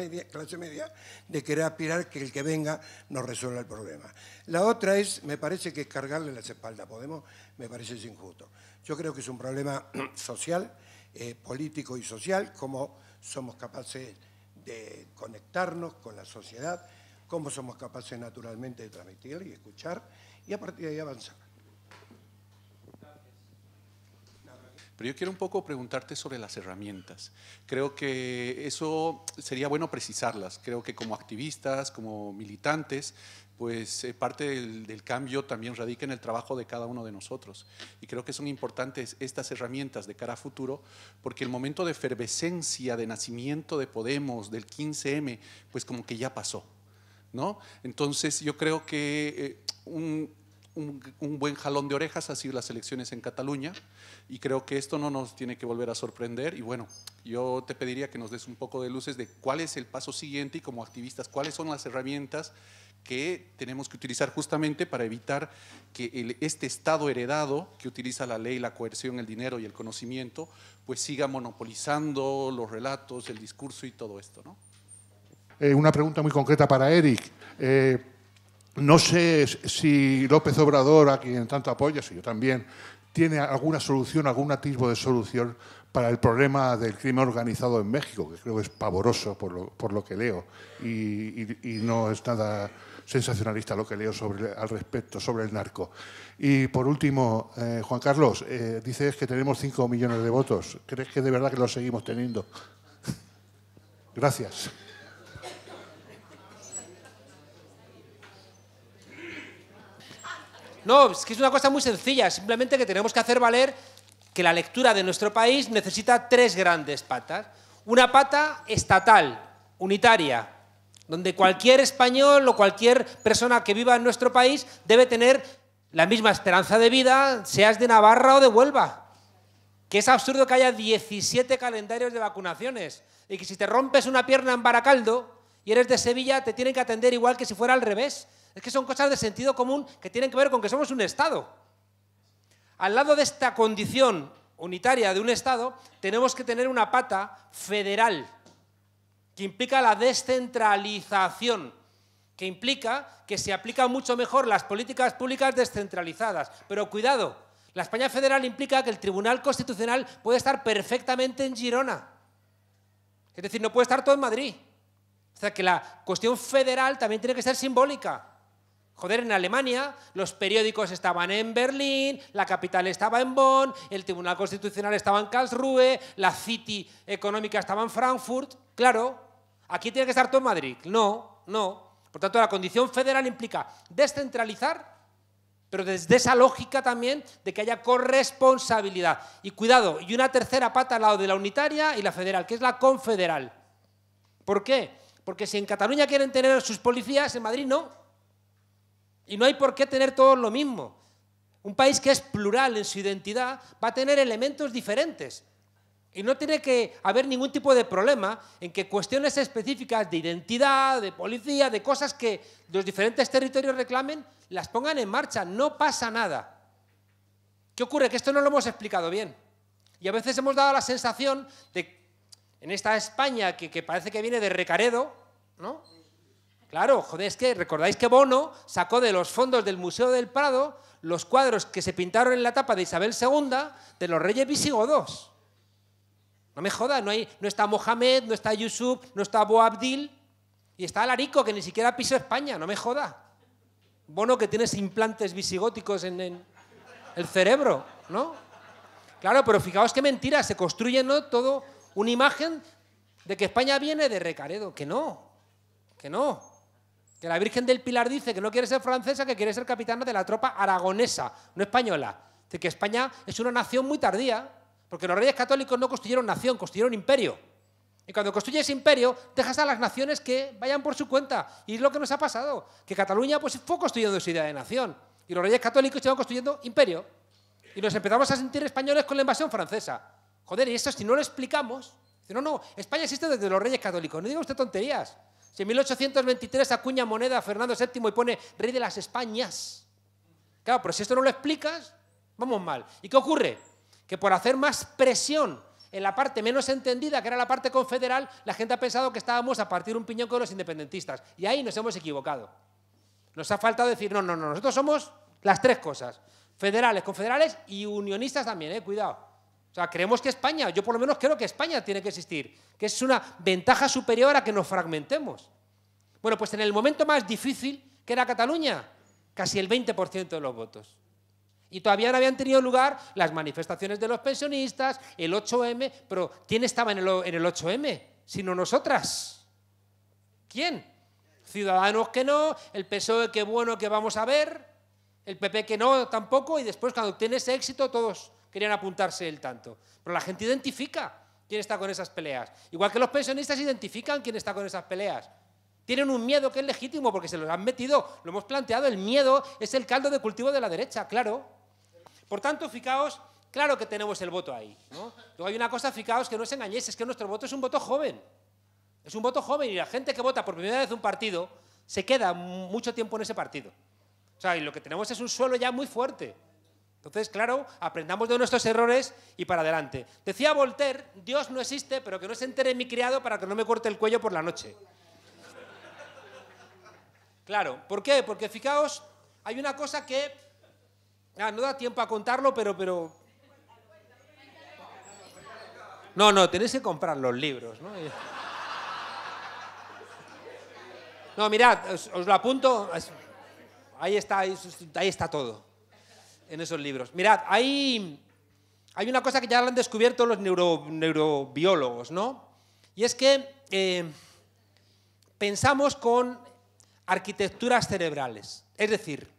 media, de querer aspirar que el que venga nos resuelva el problema. La otra es, me parece que es cargarle las espaldas Podemos, me parece injusto. Yo creo que es un problema social, eh, político y social, cómo somos capaces de conectarnos con la sociedad, cómo somos capaces naturalmente de transmitir y escuchar y a partir de ahí avanzar. Pero yo quiero un poco preguntarte sobre las herramientas. Creo que eso sería bueno precisarlas. Creo que como activistas, como militantes, pues eh, parte del, cambio también radica en el trabajo de cada uno de nosotros. Y creo que son importantes estas herramientas de cara a futuro, porque el momento de efervescencia, de nacimiento de Podemos, del 15M, pues como que ya pasó. ¿no? Entonces yo creo que eh, un, un, buen jalón de orejas ha sido las elecciones en Cataluña y creo que esto no nos tiene que volver a sorprender y bueno, yo te pediría que nos des un poco de luces de cuál es el paso siguiente y como activistas, cuáles son las herramientas que tenemos que utilizar justamente para evitar que este Estado heredado que utiliza la ley, la coerción, el dinero y el conocimiento, pues siga monopolizando los relatos, el discurso y todo esto, ¿no? Eh, una pregunta muy concreta para Eric. Eh, no sé si López Obrador, a quien tanto apoya, si yo también, tiene alguna solución, algún atisbo de solución para el problema del crimen organizado en México, que creo que es pavoroso por lo, que leo y, no es nada sensacionalista lo que leo sobre, al respecto sobre el narco. Y por último, eh, Juan Carlos, eh, dices que tenemos 5 millones de votos. ¿Crees que de verdad que los seguimos teniendo? Gracias. No, es que es una cosa muy sencilla, simplemente que tenemos que hacer valer que la lectura de nuestro país necesita tres grandes patas. Una pata estatal, unitaria, donde cualquier español o cualquier persona que viva en nuestro país debe tener la misma esperanza de vida, seas de Navarra o de Huelva. Que es absurdo que haya 17 calendarios de vacunaciones y que si te rompes una pierna en Baracaldo y eres de Sevilla te tienen que atender igual que si fuera al revés. Es que son cosas de sentido común que tienen que ver con que somos un Estado. Al lado de esta condición unitaria de un Estado, tenemos que tener una pata federal, que implica la descentralización, que implica que se aplican mucho mejor las políticas públicas descentralizadas. Pero cuidado, la España federal implica que el Tribunal Constitucional puede estar perfectamente en Girona. Es decir, no puede estar todo en Madrid. O sea, que la cuestión federal también tiene que ser simbólica. Joder, en Alemania los periódicos estaban en Berlín, la capital estaba en Bonn, el Tribunal Constitucional estaba en Karlsruhe, la City económica estaba en Frankfurt. Claro, aquí tiene que estar todo en Madrid. No, no. Por tanto, la condición federal implica descentralizar, pero desde esa lógica también de que haya corresponsabilidad. Y cuidado, y una tercera pata al lado de la unitaria y la federal, que es la confederal. ¿Por qué? Porque si en Cataluña quieren tener sus policías, en Madrid no. Y no hay por qué tener todo lo mismo. Un país que es plural en su identidad va a tener elementos diferentes. Y no tiene que haber ningún tipo de problema en que cuestiones específicas de identidad, de policía, de cosas que los diferentes territorios reclamen, las pongan en marcha. No pasa nada. ¿Qué ocurre? Que esto no lo hemos explicado bien. Y a veces hemos dado la sensación de, en esta España que, que parece que viene de Recaredo, ¿no? Claro, joder, es que recordáis que Bono sacó de los fondos del Museo del Prado los cuadros que se pintaron en la tapa de Isabel II de los reyes visigodos. No me joda, no, está Mohamed, no está Yusuf, no está Boabdil y está Alarico, que ni siquiera pisó España, no me joda, Bono que tienes implantes visigóticos en, el cerebro, ¿no? Claro, pero fijaos qué mentira, se construye ¿no? todo una imagen de que España viene de Recaredo, que no, que no. Que la Virgen del Pilar dice que no quiere ser francesa, que quiere ser capitana de la tropa aragonesa, no española. Es que España es una nación muy tardía, porque los reyes católicos no construyeron nación, construyeron imperio. Y cuando construyes imperio, dejas a las naciones que vayan por su cuenta. Y es lo que nos ha pasado, que Cataluña pues, fue construyendo su idea de nación. Y los reyes católicos estaban construyendo imperio. Y nos empezamos a sentir españoles con la invasión francesa. Joder, y eso si no lo explicamos... No, no, España existe desde los reyes católicos. No diga usted tonterías. Si en 1823 acuña moneda Fernando VII y pone rey de las Españas. Claro, pero si esto no lo explicas, vamos mal. ¿Y qué ocurre? Que por hacer más presión en la parte menos entendida, que era la parte confederal, la gente ha pensado que estábamos a partir un piñón con los independentistas. Y ahí nos hemos equivocado. Nos ha faltado decir, no, no, no, nosotros somos las tres cosas. Federales, confederales y unionistas también, eh, cuidado. O sea, creemos que España, yo por lo menos creo que España tiene que existir, que es una ventaja superior a que nos fragmentemos. Bueno, pues en el momento más difícil, que era Cataluña, casi el 20% de los votos. Y todavía no habían tenido lugar las manifestaciones de los pensionistas, el 8M, pero ¿quién estaba en el, en el 8M? Sino nosotras. ¿Quién? Ciudadanos que no, el PSOE que bueno que vamos a ver, el PP que no tampoco, y después cuando tienes éxito todos querían apuntarse el tanto. Pero la gente identifica quién está con esas peleas. Igual que los pensionistas identifican quién está con esas peleas. Tienen un miedo que es legítimo porque se los han metido, lo hemos planteado, el miedo es el caldo de cultivo de la derecha, claro. Por tanto, fijaos, claro que tenemos el voto ahí. ¿no? Luego hay una cosa, fijaos, que no os engañéis, es que nuestro voto es un voto joven. Es un voto joven y la gente que vota por primera vez un partido se queda mucho tiempo en ese partido. O sea, y lo que tenemos es un suelo ya muy fuerte. Entonces, claro, aprendamos de nuestros errores y para adelante. Decía Voltaire, Dios no existe, pero que no se entere mi criado para que no me corte el cuello por la noche. Claro, ¿por qué? Porque fijaos, hay una cosa que... Ah, no da tiempo a contarlo, pero, pero... No, no, tenéis que comprar los libros, ¿no? No, mirad, os lo apunto. Ahí está, ahí está todo en esos libros. Mirad, hay, hay una cosa que ya lo han descubierto los neurobiólogos, ¿no? Y es que eh, pensamos con arquitecturas cerebrales. Es decir,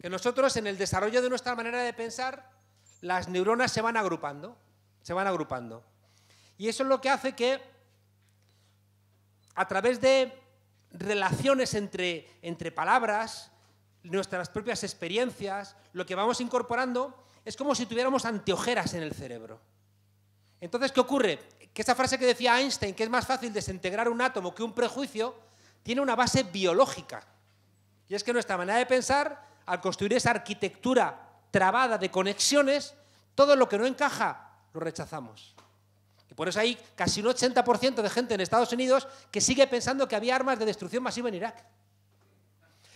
que nosotros en el desarrollo de nuestra manera de pensar, las neuronas se van agrupando, se van agrupando. Y eso es lo que hace que a través de relaciones entre, entre palabras, nuestras propias experiencias, lo que vamos incorporando, es como si tuviéramos anteojeras en el cerebro. Entonces, ¿qué ocurre? Que esa frase que decía Einstein, que es más fácil desintegrar un átomo que un prejuicio, tiene una base biológica. Y es que nuestra manera de pensar, al construir esa arquitectura trabada de conexiones, todo lo que no encaja lo rechazamos. Y por eso hay casi un 80% de gente en Estados Unidos que sigue pensando que había armas de destrucción masiva en Irak.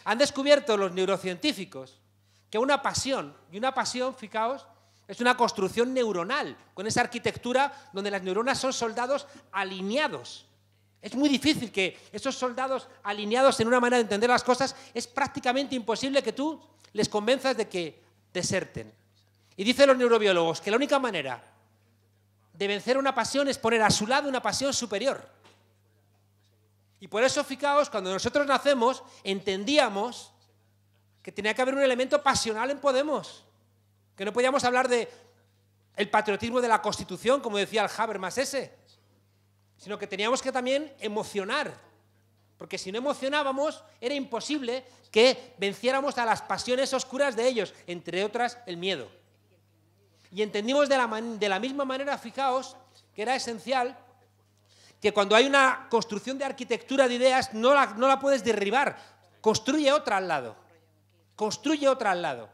Han descubierto los neurocientíficos que una pasión, y una pasión, fijaos, es una construcción neuronal, con esa arquitectura donde las neuronas son soldados alineados. Es muy difícil que esos soldados alineados en una manera de entender las cosas, es prácticamente imposible que tú les convenzas de que deserten. Y dicen los neurobiólogos que la única manera de vencer una pasión es poner a su lado una pasión superior. Y por eso, fijaos, cuando nosotros nacemos, entendíamos que tenía que haber un elemento pasional en Podemos. Que no podíamos hablar de el patriotismo de la Constitución, como decía el Habermas ese, sino que teníamos que también emocionar, porque si no emocionábamos era imposible que venciéramos a las pasiones oscuras de ellos, entre otras el miedo. Y entendimos de la, de la misma manera, fijaos, que era esencial que cuando hay una construcción de arquitectura de ideas no la, puedes derribar, construye otra al lado, construye otra al lado.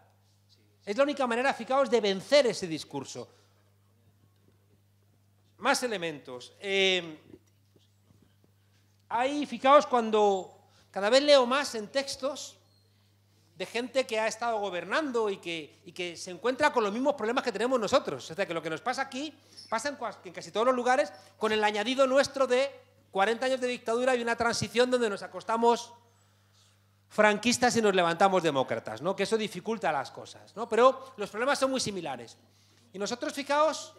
Es la única manera, fijaos, de vencer ese discurso. Más elementos. Eh, ahí, fijaos, cuando cada vez leo más en textos, de gente que ha estado gobernando y que, se encuentra con los mismos problemas que tenemos nosotros. O sea, que lo que nos pasa aquí pasa en, casi todos los lugares con el añadido nuestro de 40 años de dictadura y una transición donde nos acostamos franquistas y nos levantamos demócratas, ¿no? que eso dificulta las cosas. ¿no? Pero los problemas son muy similares. Y nosotros, fijaos,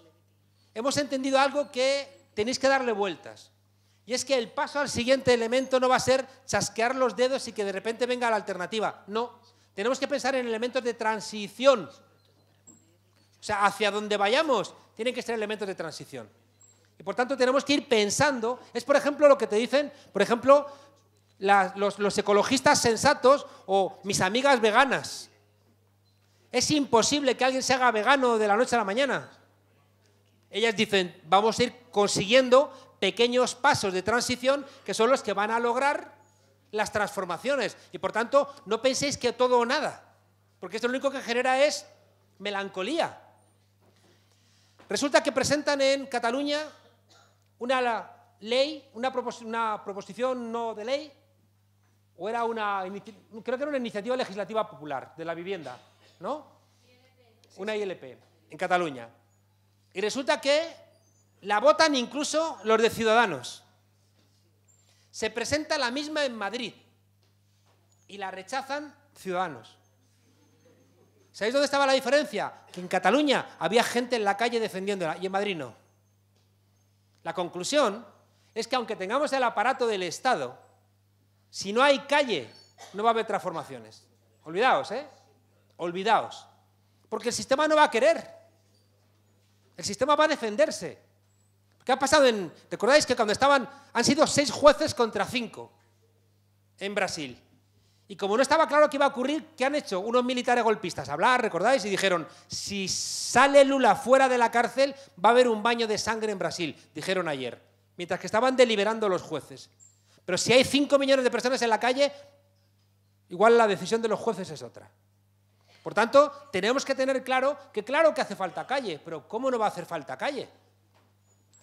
hemos entendido algo que tenéis que darle vueltas. Y es que el paso al siguiente elemento no va a ser chasquear los dedos y que de repente venga la alternativa. No, tenemos que pensar en elementos de transición. O sea, hacia donde vayamos tienen que ser elementos de transición. Y por tanto tenemos que ir pensando. Es por ejemplo lo que te dicen, por ejemplo, los ecologistas sensatos o mis amigas veganas. Es imposible que alguien se haga vegano de la noche a la mañana. Ellas dicen, vamos a ir consiguiendo pequeños pasos de transición que son los que van a lograr las transformaciones. Y por tanto, no penséis que todo o nada, porque esto lo único que genera es melancolía. Resulta que presentan en Cataluña una ley, una, una proposición no de ley, o era una, creo que era una iniciativa legislativa popular de la vivienda, ¿no? Una ILP en Cataluña. Y resulta que la votan incluso los de Ciudadanos. Se presenta la misma en Madrid y la rechazan Ciudadanos. ¿Sabéis dónde estaba la diferencia? Que en Cataluña había gente en la calle defendiéndola y en Madrid no. La conclusión es que aunque tengamos el aparato del Estado, si no hay calle, no va a haber transformaciones. Olvidaos, ¿eh? Olvidaos. Porque el sistema no va a querer. El sistema va a defenderse. ¿Qué ha pasado en... ¿Recordáis que cuando estaban... Han sido seis jueces contra cinco en Brasil. Y como no estaba claro qué iba a ocurrir, ¿qué han hecho? Unos militares golpistas hablar, ¿recordáis? Y dijeron, si sale Lula fuera de la cárcel, va a haber un baño de sangre en Brasil, dijeron ayer, mientras que estaban deliberando los jueces. Pero si hay cinco millones de personas en la calle, igual la decisión de los jueces es otra. Por tanto, tenemos que tener claro que claro que hace falta calle, pero ¿cómo no va a hacer falta calle?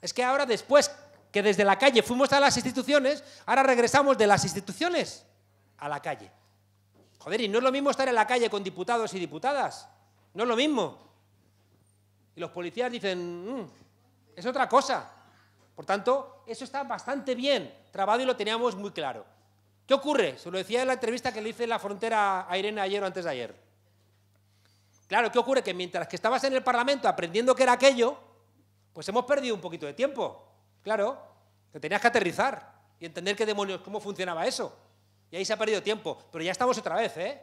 Es que ahora después que desde la calle fuimos a las instituciones, ahora regresamos de las instituciones a la calle. Joder, y no es lo mismo estar en la calle con diputados y diputadas. No es lo mismo. Y los policías dicen, mm, es otra cosa. Por tanto, eso está bastante bien trabado y lo teníamos muy claro. ¿Qué ocurre? Se lo decía en la entrevista que le hice en la frontera a Irene ayer o antes de ayer. Claro, ¿qué ocurre? Que mientras que estabas en el Parlamento aprendiendo qué era aquello, pues hemos perdido un poquito de tiempo, claro, que tenías que aterrizar y entender qué demonios, cómo funcionaba eso. Y ahí se ha perdido tiempo, pero ya estamos otra vez, ¿eh?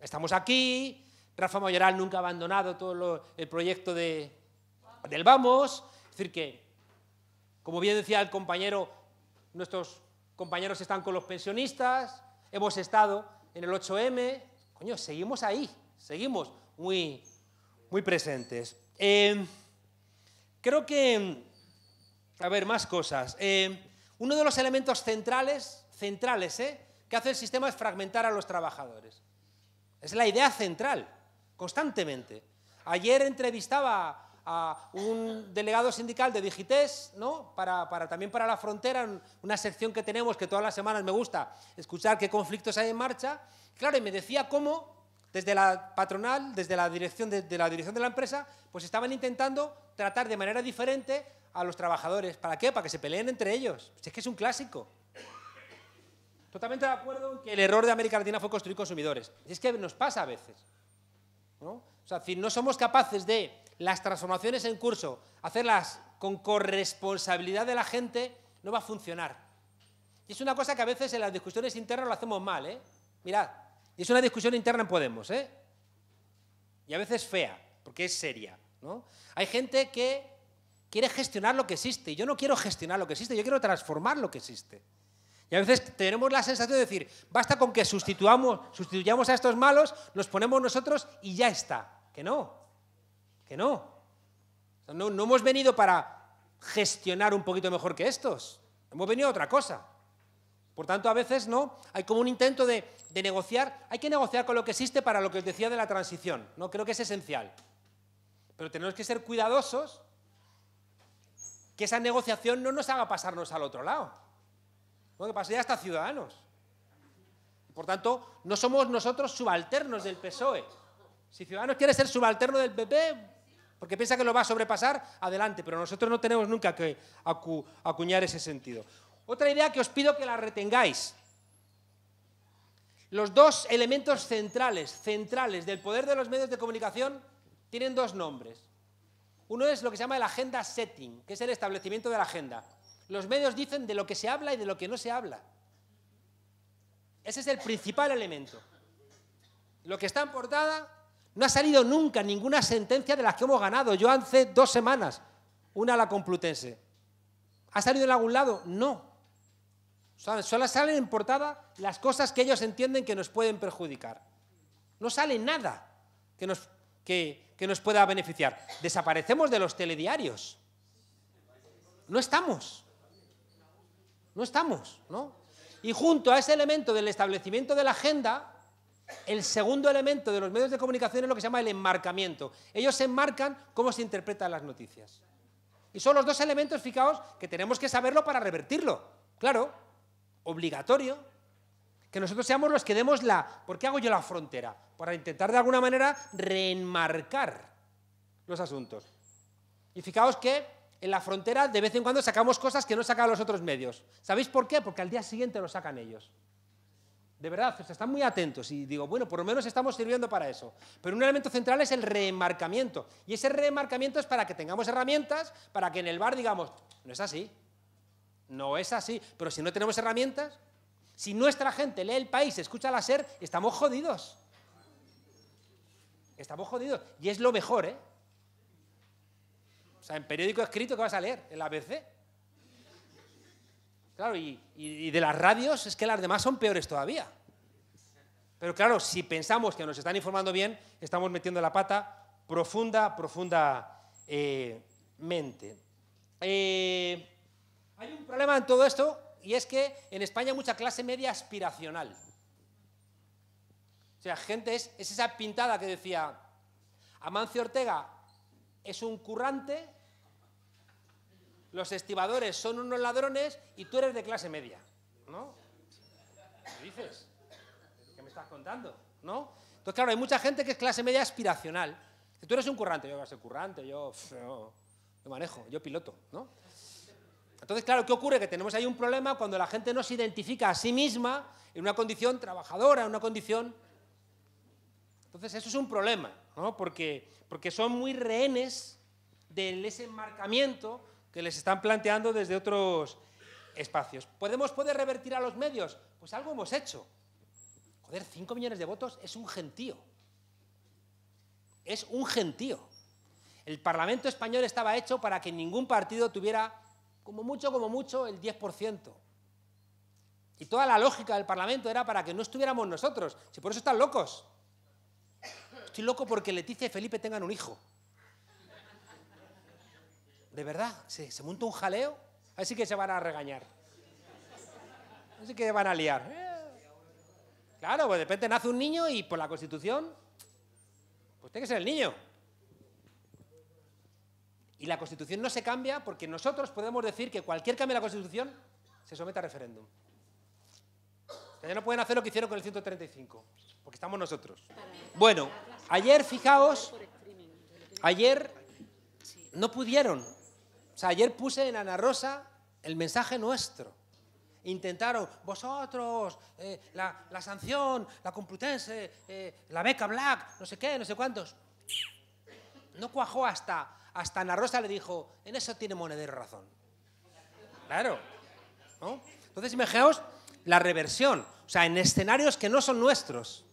Estamos aquí, Rafa Mayoral nunca ha abandonado todo el proyecto de, del Vamos, es decir que, como bien decía el compañero, nuestros compañeros están con los pensionistas, hemos estado en el 8M, coño, seguimos ahí, seguimos muy, muy presentes. Eh, Creo que, mm, a ver, más cosas. Eh, uno de los elementos centrales, centrales, eh, que hace el sistema es fragmentar a los trabajadores. Es la idea central, constantemente. Ayer entrevistaba a un delegado sindical de Digites, ¿no? Para, para, también para la frontera, una sección que tenemos que todas las semanas me gusta escuchar qué conflictos hay en marcha. Claro, y me decía cómo desde la patronal, desde la dirección de, la dirección de la empresa, pues estaban intentando tratar de manera diferente a los trabajadores. ¿Para qué? Para que se peleen entre ellos. Pues es que es un clásico. Totalmente de acuerdo en que el error de América Latina fue construir consumidores. es que nos pasa a veces. ¿no? O sea, si no somos capaces de las transformaciones en curso, hacerlas con corresponsabilidad de la gente, no va a funcionar. Y es una cosa que a veces en las discusiones internas lo hacemos mal. ¿eh? Mirad, y es una discusión interna en Podemos, ¿eh? Y a veces fea, porque es seria. ¿no? Hay gente que quiere gestionar lo que existe. Y yo no quiero gestionar lo que existe, yo quiero transformar lo que existe. Y a veces tenemos la sensación de decir, basta con que sustituamos, sustituyamos a estos malos, nos ponemos nosotros y ya está. Que no, que no. No, no hemos venido para gestionar un poquito mejor que estos. Hemos venido a otra cosa. Por tanto, a veces no, hay como un intento de de negociar, hay que negociar con lo que existe para lo que os decía de la transición, ¿no? creo que es esencial. Pero tenemos que ser cuidadosos que esa negociación no nos haga pasarnos al otro lado, lo que ya hasta ciudadanos. Por tanto, no somos nosotros subalternos del PSOE. Si Ciudadanos quiere ser subalterno del PP, porque piensa que lo va a sobrepasar, adelante, pero nosotros no tenemos nunca que acuñar ese sentido. Otra idea que os pido que la retengáis, los dos elementos centrales, centrales del poder de los medios de comunicación tienen dos nombres. Uno es lo que se llama el agenda setting, que es el establecimiento de la agenda. Los medios dicen de lo que se habla y de lo que no se habla. Ese es el principal elemento. Lo que está en portada no ha salido nunca ninguna sentencia de las que hemos ganado. Yo hace dos semanas, una a la Complutense. ¿Ha salido en algún lado? No. Solo salen en portada las cosas que ellos entienden que nos pueden perjudicar. No sale nada que nos, que, nos pueda beneficiar. Desaparecemos de los telediarios. No estamos. No estamos, Y junto a ese elemento del establecimiento de la agenda, el segundo elemento de los medios de comunicación es lo que se llama el enmarcamiento. Ellos enmarcan cómo se interpretan las noticias. Y son los dos elementos, fijaos, que tenemos que saberlo para revertirlo. Claro, obligatorio que nosotros seamos los que demos la... ¿Por qué hago yo la frontera? Para intentar de alguna manera reenmarcar los asuntos. Y fijaos que en la frontera de vez en cuando sacamos cosas que no sacan los otros medios. ¿Sabéis por qué? Porque al día siguiente lo sacan ellos. De verdad, están muy atentos y digo, bueno, por lo menos estamos sirviendo para eso. Pero un elemento central es el reenmarcamiento. Y ese reenmarcamiento es para que tengamos herramientas, para que en el bar digamos, no es así, no es así. Pero si no tenemos herramientas, si nuestra gente lee el país, escucha la SER, estamos jodidos. Estamos jodidos. Y es lo mejor, ¿eh? O sea, en periódico escrito, ¿qué vas a leer? la ABC? Claro, y, de las radios es que las demás son peores todavía. Pero claro, si pensamos que nos están informando bien, estamos metiendo la pata profunda, profunda eh, mente. Eh, hay un problema en todo esto y es que en España hay mucha clase media aspiracional. O sea, gente es, esa pintada que decía, Amancio Ortega es un currante, los estibadores son unos ladrones y tú eres de clase media, ¿no? ¿Qué dices? ¿Qué me estás contando? ¿No? Entonces, claro, hay mucha gente que es clase media aspiracional. tú eres un currante, yo voy a currante, yo, yo manejo, yo piloto, ¿no? Entonces, claro, ¿qué ocurre? Que tenemos ahí un problema cuando la gente no se identifica a sí misma en una condición trabajadora, en una condición... Entonces, eso es un problema, ¿no? Porque, porque son muy rehenes de ese enmarcamiento que les están planteando desde otros espacios. ¿Podemos poder revertir a los medios? Pues algo hemos hecho. Joder, 5 millones de votos es un gentío. Es un gentío. El Parlamento español estaba hecho para que ningún partido tuviera como mucho, como mucho, el 10%. Y toda la lógica del Parlamento era para que no estuviéramos nosotros. Si por eso están locos. Estoy loco porque Leticia y Felipe tengan un hijo. De verdad, se, se monta un jaleo. Así que se van a regañar. Así que van a liar. Eh. Claro, pues de repente nace un niño y por la Constitución, pues tiene que ser el niño. Y la Constitución no se cambia porque nosotros podemos decir que cualquier cambio de la Constitución se somete a referéndum. ya no pueden hacer lo que hicieron con el 135, porque estamos nosotros. Bueno, ayer, fijaos, ayer no pudieron. O sea, ayer puse en Ana Rosa el mensaje nuestro. Intentaron, vosotros, eh, la, sanción, la Complutense, eh, la beca Black, no sé qué, no sé cuántos. No cuajó hasta hasta Ana Rosa le dijo, en eso tiene Monedero razón. Claro. ¿no? Entonces imaginaos la reversión, o sea, en escenarios que no son nuestros.